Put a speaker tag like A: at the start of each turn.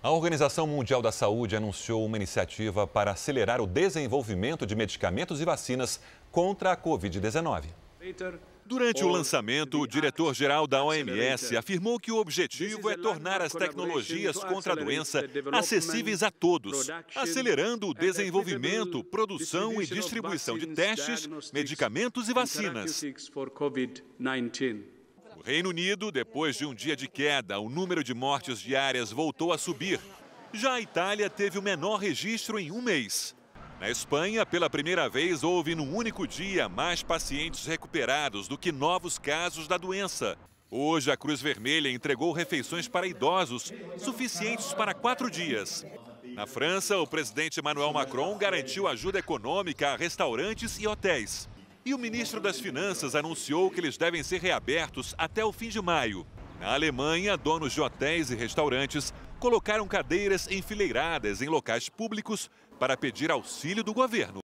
A: A Organização Mundial da Saúde anunciou uma iniciativa para acelerar o desenvolvimento de medicamentos e vacinas contra a Covid-19. Durante o lançamento, o diretor-geral da OMS afirmou que o objetivo é tornar as tecnologias contra a doença acessíveis a todos, acelerando o desenvolvimento, produção e distribuição de testes, medicamentos e vacinas. O Reino Unido, depois de um dia de queda, o número de mortes diárias voltou a subir. Já a Itália teve o menor registro em um mês. Na Espanha, pela primeira vez, houve num único dia mais pacientes recuperados do que novos casos da doença. Hoje, a Cruz Vermelha entregou refeições para idosos, suficientes para quatro dias. Na França, o presidente Emmanuel Macron garantiu ajuda econômica a restaurantes e hotéis. E o ministro das Finanças anunciou que eles devem ser reabertos até o fim de maio. Na Alemanha, donos de hotéis e restaurantes colocaram cadeiras enfileiradas em locais públicos para pedir auxílio do governo.